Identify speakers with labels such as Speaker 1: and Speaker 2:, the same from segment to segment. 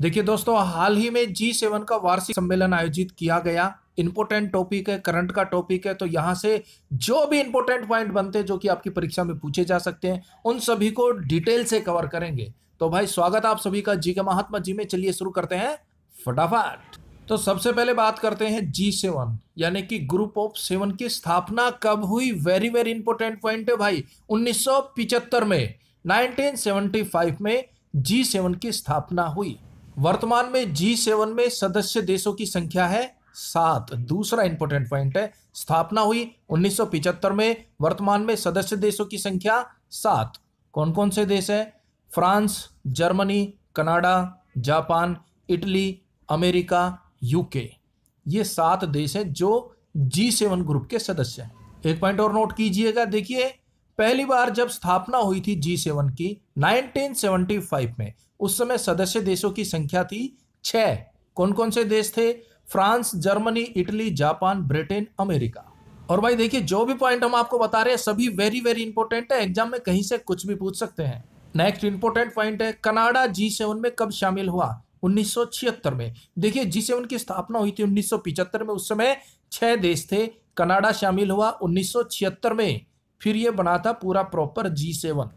Speaker 1: देखिए दोस्तों हाल ही में जी सेवन का वार्षिक सम्मेलन आयोजित किया गया इंपोर्टेंट टॉपिक है करंट का टॉपिक है तो यहाँ से जो भी इंपोर्टेंट पॉइंट बनते हैं जो कि आपकी परीक्षा में पूछे जा सकते हैं उन सभी को डिटेल से कवर करेंगे तो भाई स्वागत आप सभी का जी के महात्मा जी में चलिए शुरू करते हैं फटाफट तो सबसे पहले बात करते हैं जी सेवन यानी कि ग्रुप ऑफ सेवन की स्थापना कब हुई वेरी वेरी इंपॉर्टेंट पॉइंट है भाई उन्नीस में 1975 में जी सेवन की स्थापना हुई वर्तमान में जी सेवन में सदस्य देशों की संख्या है सात दूसरा इंपॉर्टेंट पॉइंट है स्थापना हुई 1975 में वर्तमान में सदस्य देशों की संख्या सात कौन कौन से देश है France Germany Canada Japan Italy America UK ये सात देश हैं जो जी सेवन ग्रुप के सदस्य हैं एक पॉइंट और नोट कीजिएगा देखिए पहली बार जब स्थापना हुई थी जी सेवन की 1975 में उस समय सदस्य देशों की संख्या थी छः कौन कौन से देश थे France Germany Italy Japan Britain America और भाई देखिए जो भी पॉइंट हम आपको बता रहे हैं सभी वेरी वेरी इंपॉर्टेंट है एग्जाम में कहीं से कुछ भी पूछ सकते हैं नेक्स्ट इंपॉर्टेंट पॉइंट है कनाडा जी सेवन में कब शामिल हुआ 1976 में देखिए जी सेवन की स्थापना हुई थी उन्नीस में उस समय छह देश थे कनाडा शामिल हुआ उन्नीस में फिर ये बना था पूरा प्रॉपर जी सेवन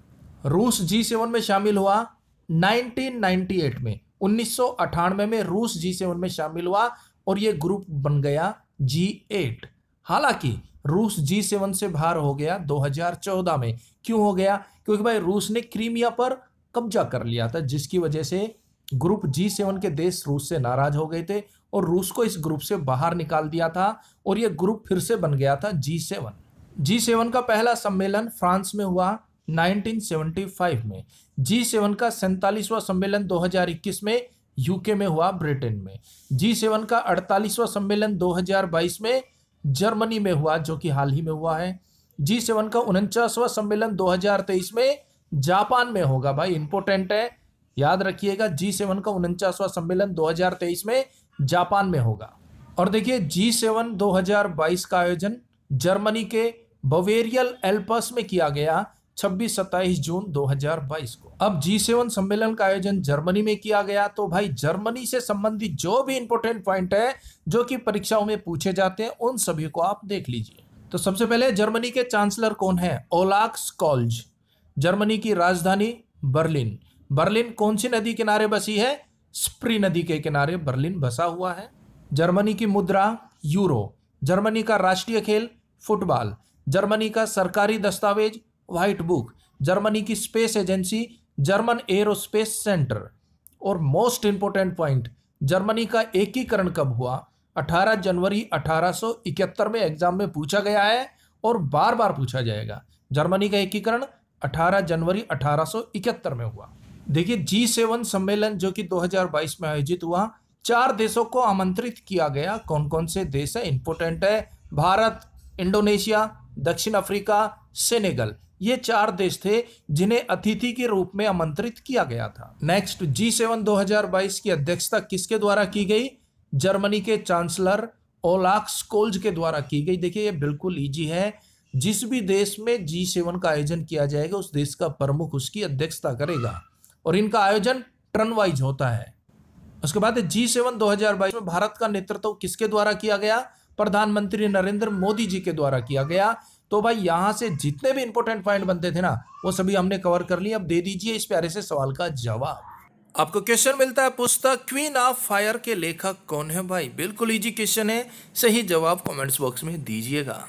Speaker 1: रूस जी सेवन में शामिल हुआ 1998 में उन्नीस में रूस जी सेवन में शामिल हुआ और ये ग्रुप बन गया जी एट हालांकि रूस जी सेवन से बाहर हो गया 2014 में क्यों हो गया क्योंकि भाई रूस ने क्रीमिया पर कब्जा कर लिया था जिसकी वजह से ग्रुप जी सेवन के देश रूस से नाराज हो गए थे और रूस को इस ग्रुप से बाहर निकाल दिया था और यह ग्रुप फिर से बन गया था जी सेवन जी सेवन का पहला सम्मेलन फ्रांस में हुआ 1975 में जी सेवन का सैंतालीसवां सम्मेलन 2021 में यूके में हुआ ब्रिटेन में जी सेवन का 48वां सम्मेलन 2022 में जर्मनी में हुआ जो कि हाल ही में हुआ है जी सेवन का उनचासवां सम्मेलन 2023 में जापान में होगा भाई इंपोर्टेंट है याद रखिएगा जी सेवन का उनचासवां सम्मेलन 2023 में जापान में होगा और देखिए जी सेवन दो का आयोजन जर्मनी के बवेरियल एल्पस में किया गया 26 सत्ताईस जून 2022 को अब जी सेवन सम्मेलन का आयोजन जर्मनी में किया गया तो भाई जर्मनी से संबंधित जो भी इंपोर्टेंट पॉइंट है जो कि परीक्षाओं में पूछे जाते हैं उन सभी को आप देख लीजिए तो सबसे पहले जर्मनी के चांसलर कौन है ओलाक्स कॉल्ज जर्मनी की राजधानी बर्लिन बर्लिन कौन सी नदी किनारे बसी है स्प्री नदी के किनारे बर्लिन बसा हुआ है जर्मनी की मुद्रा यूरो जर्मनी का राष्ट्रीय खेल फुटबॉल जर्मनी का सरकारी दस्तावेज व्हाइट बुक जर्मनी की space agency German aerospace centre और मोस्ट इंपोर्टेंट पॉइंट जर्मनी का एकीकरण कब हुआ 18 जनवरी 1871 में एग्जाम में पूछा गया है और बार बार पूछा जाएगा जर्मनी का एकीकरण 18 जनवरी 1871 में हुआ देखिए जी सेवन सम्मेलन जो कि 2022 में आयोजित हुआ चार देशों को आमंत्रित किया गया कौन कौन से देश है इंपोर्टेंट है भारत इंडोनेशिया दक्षिण अफ्रीका सेनेगल ये चार देश थे जिन्हें अतिथि के रूप में आमंत्रित किया गया था नेक्स्ट जी सेवन दो की अध्यक्षता किसके द्वारा की गई जर्मनी के चांसलर ओलाक स्कोल्ज के द्वारा की गई देखिए ये बिल्कुल ईजी है जिस भी देश में जी सेवन का आयोजन किया जाएगा उस देश का प्रमुख उसकी अध्यक्षता करेगा और इनका आयोजन टर्नवाइज होता है उसके बाद जी सेवन दो में भारत का नेतृत्व किसके द्वारा किया गया प्रधानमंत्री नरेंद्र मोदी जी के द्वारा किया गया तो भाई यहाँ से जितने भी इंपॉर्टेंट पॉइंट बनते थे ना वो सभी हमने कवर कर लिए अब दे दीजिए इस प्यारे से सवाल का जवाब आपको क्वेश्चन मिलता है पुस्तक क्वीन ऑफ फायर के लेखक कौन है भाई बिल्कुल इजी क्वेश्चन है सही जवाब कमेंट्स बॉक्स में दीजिएगा